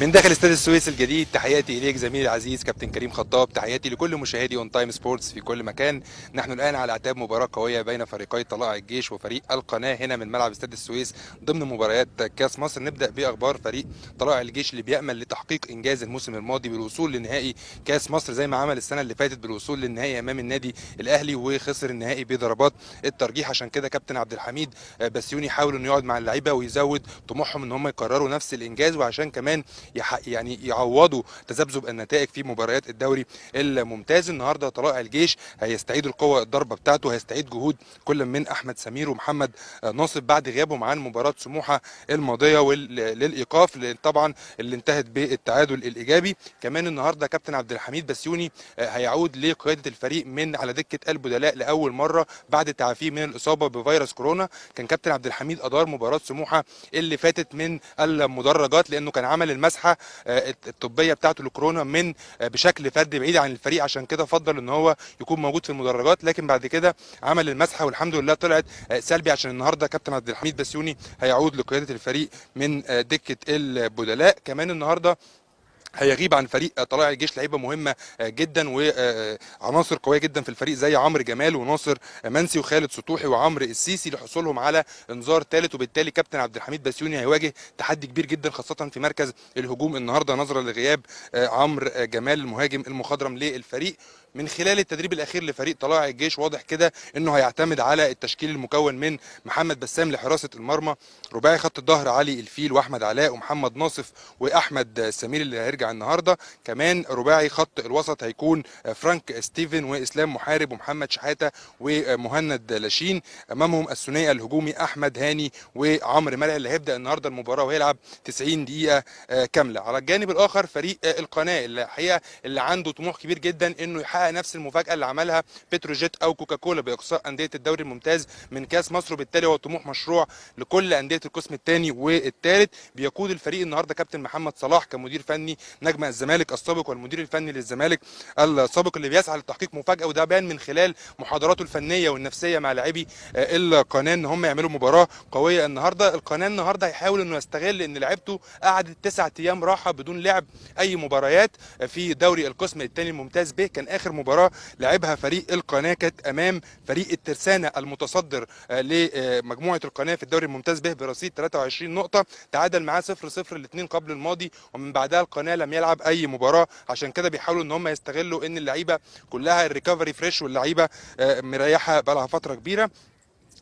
من داخل استاد السويس الجديد تحياتي اليك زميلي العزيز كابتن كريم خطاب تحياتي لكل مشاهدي اون تايم سبورتس في كل مكان نحن الان على اعتاب مباراه قويه بين فريقي طلائع الجيش وفريق القناه هنا من ملعب استاد السويس ضمن مباريات كاس مصر نبدا باخبار فريق طلائع الجيش اللي بيامل لتحقيق انجاز الموسم الماضي بالوصول لنهائي كاس مصر زي ما عمل السنه اللي فاتت بالوصول للنهائي امام النادي الاهلي وخسر النهائي بضربات الترجيح عشان كده كابتن عبد الحميد آه، بسيوني حاول انه يقعد مع اللعيبه ويزود طموحهم ان هم يكرروا نفس الانجاز وعشان كمان يعني يعوضوا تذبذب النتائج في مباريات الدوري الممتاز النهارده طلائع الجيش هيستعيد القوه الضربه بتاعته هيستعيد جهود كل من احمد سمير ومحمد ناصف بعد غيابهم عن مباراه سموحه الماضيه للايقاف طبعا اللي انتهت بالتعادل الايجابي كمان النهارده كابتن عبد الحميد بسيوني هيعود لقياده الفريق من على دكه البدلاء لاول مره بعد تعافيه من الاصابه بفيروس كورونا كان كابتن عبد الحميد ادار مباراه سموحه اللي فاتت من المدرجات لانه كان عمل المسح المسحه آه، الطبيه بتاعته لكورونا من آه، بشكل فردي بعيد عن الفريق عشان كده فضل ان هو يكون موجود في المدرجات لكن بعد كده عمل المسحه والحمد لله طلعت آه، سلبي عشان النهارده كابتن عبد الحميد بسيوني هيعود لقياده الفريق من دكه البدلاء كمان النهارده هيغيب عن فريق طلائع الجيش لعيبه مهمه آه، جدا وعناصر آه، آه، قويه جدا في الفريق زي عمرو جمال وناصر منسي وخالد سطوحي وعمر السيسي لحصولهم على انذار ثالث وبالتالي كابتن عبد الحميد بسيوني هيواجه تحدي كبير جدا خاصه في مركز الهجوم النهارده نظرا لغياب عمرو جمال المهاجم المخضرم للفريق من خلال التدريب الاخير لفريق طلائع الجيش واضح كده انه هيعتمد على التشكيل المكون من محمد بسام لحراسه المرمى رباعي خط الظهر علي الفيل واحمد علاء ومحمد ناصف واحمد سمير اللي هيرجع النهارده كمان رباعي خط الوسط هيكون فرانك ستيفن واسلام محارب ومحمد شحاته ومهند لاشين امامهم الثنائي الهجومي احمد هاني وعمرو ملعب اللي هيبدا النهارده المباراه وهيلعب 90 دقيقه آه، كامله على الجانب الاخر فريق آه، القناه اللي الحقيقه اللي عنده طموح كبير جدا انه يحقق نفس المفاجاه اللي عملها بتروجيت او كوكاكولا باقصاء انديه الدوري الممتاز من كاس مصر وبالتالي هو طموح مشروع لكل انديه القسم الثاني والثالث بيقود الفريق النهارده كابتن محمد صلاح كمدير فني نجم الزمالك السابق والمدير الفني للزمالك السابق اللي بيسعى لتحقيق مفاجاه وده بان من خلال محاضراته الفنيه والنفسيه مع لاعبي القناه ان هم يعملوا مباراه قويه النهارده القناه النهارده هيحاول انه يستغل ان لعيبته قعدت تسعة ايام راحه بدون لعب اي مباريات في دوري القسم الثاني الممتاز به كان اخر اخر مباراه لعبها فريق القناه كانت امام فريق الترسانه المتصدر آه، لمجموعه القناه في الدوري الممتاز به برصيد 23 نقطه تعادل معاه 0 0 الاثنين قبل الماضي ومن بعدها القناه لم يلعب اي مباراه عشان كده بيحاولوا ان هم يستغلوا ان اللعيبه كلها الريكفري فريش واللعيبه آه، مريحه بقى لها فتره كبيره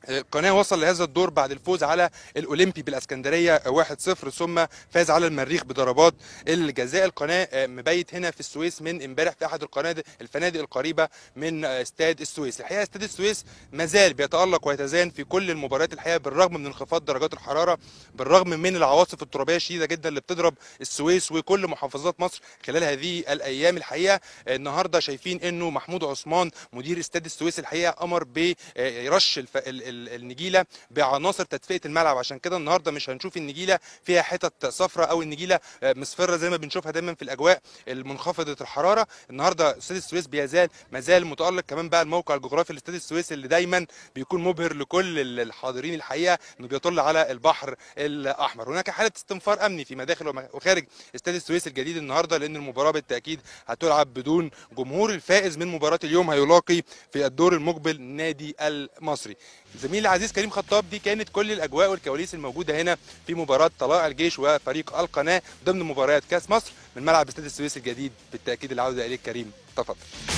القناه وصل لهذا الدور بعد الفوز على الاولمبي بالاسكندريه 1-0 ثم فاز على المريخ بضربات الجزاء القناه آه، مبيت هنا في السويس من امبارح في احد القنادق الفنادق القريبه من آه، استاد السويس الحقيقه استاد السويس ما زال بيتالق ويتزان في كل المباريات الحقيقه بالرغم من انخفاض درجات الحراره بالرغم من العواصف الترابيه الشديده جدا اللي بتضرب السويس وكل محافظات مصر خلال هذه الايام الحقيقه آه، النهارده شايفين انه محمود عثمان مدير استاد السويس الحقيقه امر برش الف... النجيله بعناصر تدفئه الملعب عشان كده النهارده مش هنشوف النجيله فيها حتت صفراء او النجيله مصفره زي ما بنشوفها دايما في الاجواء المنخفضه الحراره النهارده استاد السويس بيزال ما زال متالق كمان بقى الموقع الجغرافي لاستاد السويس اللي دايما بيكون مبهر لكل الحاضرين الحقيقه انه بيطل على البحر الاحمر هناك حاله استنفار امني في مداخل وخارج استاد السويس الجديد النهارده لان المباراه بالتاكيد هتلعب بدون جمهور الفائز من مباراه اليوم هيلاقي في الدور المقبل نادي المصري زميلي العزيز كريم خطاب دي كانت كل الاجواء والكواليس الموجوده هنا في مباراه طلائع الجيش وفريق القناه ضمن مباريات كاس مصر من ملعب استاد السويس الجديد بالتاكيد العوده اليك كريم تفضل